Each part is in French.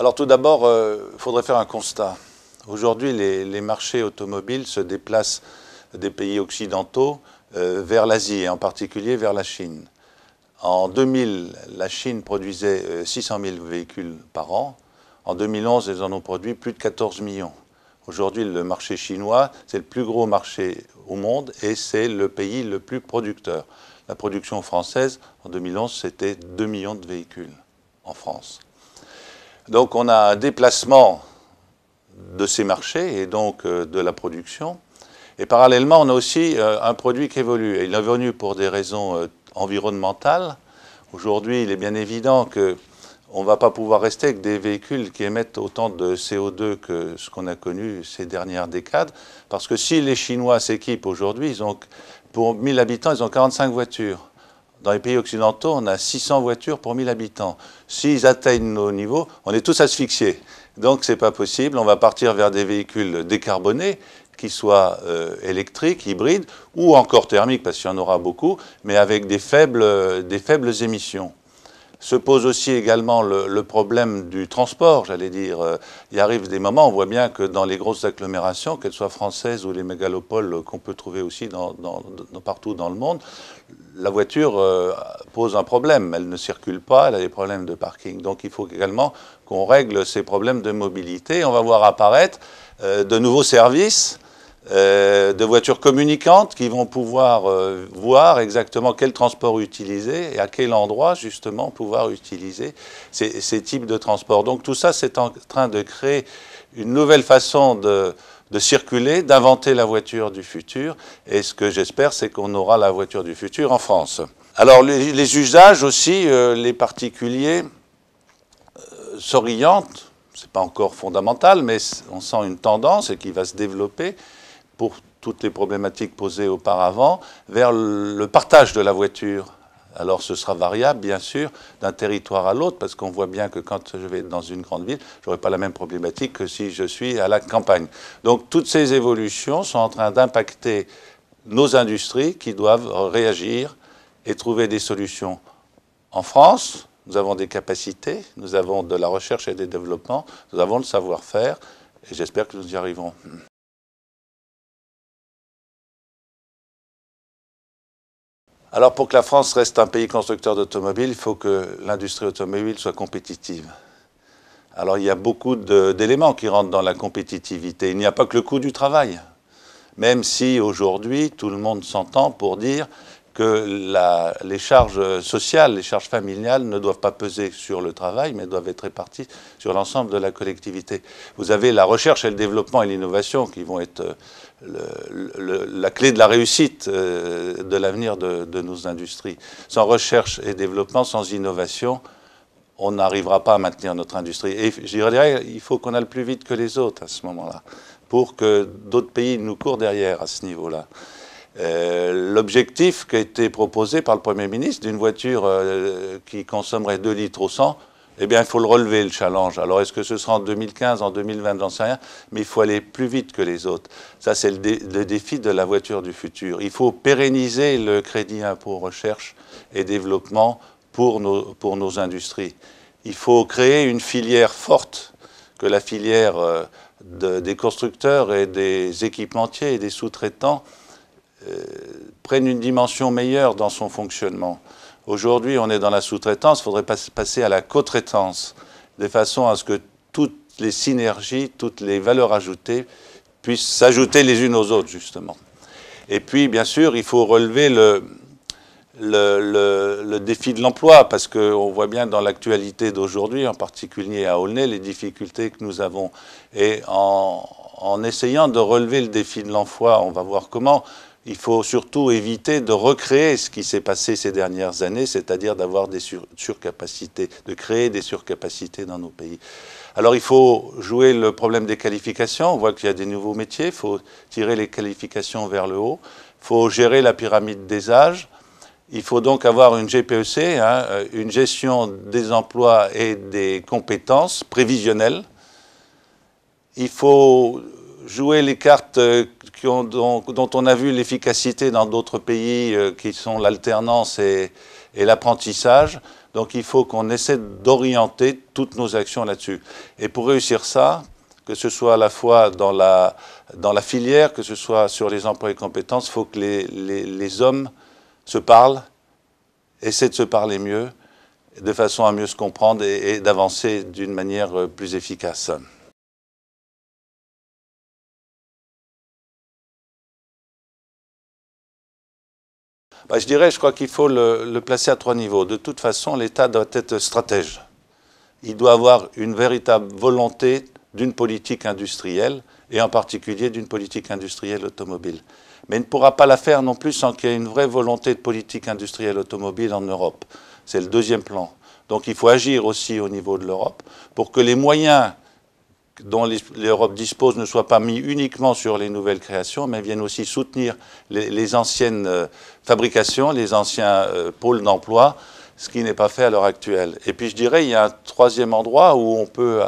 Alors tout d'abord, il euh, faudrait faire un constat. Aujourd'hui, les, marchés automobiles se déplacent des pays occidentaux euh, vers l'Asie, et en particulier vers la Chine. En 2000, la Chine produisait 600 euh, 000 véhicules par an. En 2011, ils en ont produit plus de 14 millions. Aujourd'hui, le marché chinois, c'est le plus gros marché au monde et c'est le pays le plus producteur. La production française, en 2011, c'était 2 millions de véhicules en France. Donc on a un déplacement de ces marchés et donc euh, de la production. Et parallèlement, on a aussi euh, un produit qui évolue. Il est venu pour des raisons euh, environnementales. Aujourd'hui, il est bien évident qu'on ne va pas pouvoir rester avec des véhicules qui émettent autant de CO2 que ce qu'on a connu ces dernières décades. Parce que si les Chinois s'équipent aujourd'hui, ils ont, pour 1000 habitants, ils ont 45 voitures. Dans les pays occidentaux, on a 600 voitures pour 1000 habitants. S'ils atteignent nos niveaux, on est tous asphyxiés. Donc ce n'est pas possible. On va partir vers des véhicules décarbonés, qui soient euh, électriques, hybrides ou encore thermiques, parce qu'il y en aura beaucoup, mais avec des faibles émissions. Se pose aussi également le, problème du transport, j'allais dire. Euh, il arrive des moments, on voit bien que dans les grosses agglomérations, qu'elles soient françaises ou les mégalopoles euh, qu'on peut trouver aussi partout dans le monde, la voiture euh, pose un problème. Elle ne circule pas, elle a des problèmes de parking. Donc il faut également qu'on règle ces problèmes de mobilité. On va voir apparaître de nouveaux services euh, de voitures communicantes qui vont pouvoir euh, voir exactement quel transport utiliser et à quel endroit justement pouvoir utiliser ces, types de transports. Donc tout ça, c'est en train de créer une nouvelle façon de, circuler, d'inventer la voiture du futur. Et ce que j'espère, c'est qu'on aura la voiture du futur en France. Alors les, usages aussi, euh, les particuliers s'orientent. C'est pas encore fondamental, mais on sent une tendance et qui va se développer pour toutes les problématiques posées auparavant, vers le partage de la voiture. Alors ce sera variable, bien sûr, d'un territoire à l'autre, parce qu'on voit bien que quand je vais dans une grande ville, je n'aurai pas la même problématique que si je suis à la campagne. Donc toutes ces évolutions sont en train d'impacter nos industries qui doivent réagir et trouver des solutions. En France, nous avons des capacités, nous avons de la recherche et des développements, nous avons le savoir-faire, et j'espère que nous y arriverons. Alors pour que la France reste un pays constructeur d'automobiles, il faut que l'industrie automobile soit compétitive. Alors il y a beaucoup d'éléments qui rentrent dans la compétitivité. Il n'y a pas que le coût du travail. Même si aujourd'hui tout le monde s'entend pour dire que les charges sociales, les charges familiales ne doivent pas peser sur le travail, mais doivent être réparties sur l'ensemble de la collectivité. Vous avez la recherche et le développement et l'innovation qui vont être euh, la clé de la réussite euh, de l'avenir de, de nos industries. Sans recherche et développement, sans innovation, on n'arrivera pas à maintenir notre industrie. Et je dirais, il faut qu'on aille plus vite que les autres à ce moment-là, pour que d'autres pays nous courent derrière à ce niveau-là. Euh, l'objectif qui a été proposé par le Premier ministre d'une voiture euh, qui consommerait 2 litres au 100, eh bien, il faut le relever, le challenge. Alors, est-ce que ce sera en 2015, en 2020, j'en sais rien, mais il faut aller plus vite que les autres. Ça, c'est le, défi de la voiture du futur. Il faut pérenniser le crédit impôt recherche et développement pour nos, pour nos industries. Il faut créer une filière forte, que la filière euh, des constructeurs et des équipementiers et des sous-traitants euh, prennent une dimension meilleure dans son fonctionnement. Aujourd'hui, on est dans la sous-traitance, il faudrait passer à la co-traitance, de façon à ce que toutes les synergies, toutes les valeurs ajoutées puissent s'ajouter les unes aux autres, justement. Et puis, bien sûr, il faut relever le, le, défi de l'emploi, parce qu'on voit bien dans l'actualité d'aujourd'hui, en particulier à Aulnay, les difficultés que nous avons. Et en essayant de relever le défi de l'emploi, on va voir comment, il faut surtout éviter de recréer ce qui s'est passé ces dernières années, c'est-à-dire d'avoir des surcapacités, de créer des surcapacités dans nos pays. Alors il faut jouer le problème des qualifications, on voit qu'il y a des nouveaux métiers, il faut tirer les qualifications vers le haut, il faut gérer la pyramide des âges, il faut donc avoir une GPEC, hein, euh, une gestion des emplois et des compétences prévisionnelles. Il faut jouer les cartes euh, dont, on a vu l'efficacité dans d'autres pays, euh, qui sont l'alternance et, l'apprentissage. Donc il faut qu'on essaie d'orienter toutes nos actions là-dessus. Et pour réussir ça, que ce soit à la fois dans la, filière, que ce soit sur les emplois et compétences, il faut que les, hommes se parlent, essaient de se parler mieux, de façon à mieux se comprendre et d'avancer d'une manière euh, plus efficace. Bah, je dirais, je crois qu'il faut le, placer à trois niveaux. De toute façon, l'État doit être stratège. Il doit avoir une véritable volonté d'une politique industrielle, et en particulier d'une politique industrielle automobile. Mais il ne pourra pas la faire non plus sans qu'il y ait une vraie volonté de politique industrielle automobile en Europe. C'est le deuxième plan. Donc il faut agir aussi au niveau de l'Europe pour que les moyens dont l'Europe dispose ne soit pas mis uniquement sur les nouvelles créations, mais viennent aussi soutenir les, anciennes euh, fabrications, les anciens euh, pôles d'emploi, ce qui n'est pas fait à l'heure actuelle. Et puis je dirais, il y a un troisième endroit où on peut euh,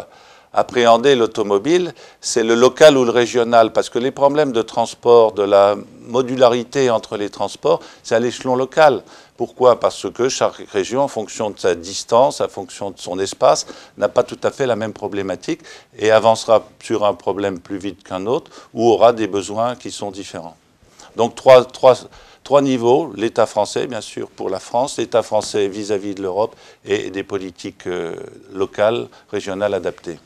appréhender l'automobile, c'est le local ou le régional, parce que les problèmes de transport, de la modularité entre les transports, c'est à l'échelon local. Pourquoi Parce que chaque région, en fonction de sa distance, en fonction de son espace, n'a pas tout à fait la même problématique et avancera sur un problème plus vite qu'un autre ou aura des besoins qui sont différents. Donc trois, niveaux, l'État français bien sûr pour la France, l'État français vis-à-vis de l'Europe et des politiques euh, locales, régionales adaptées.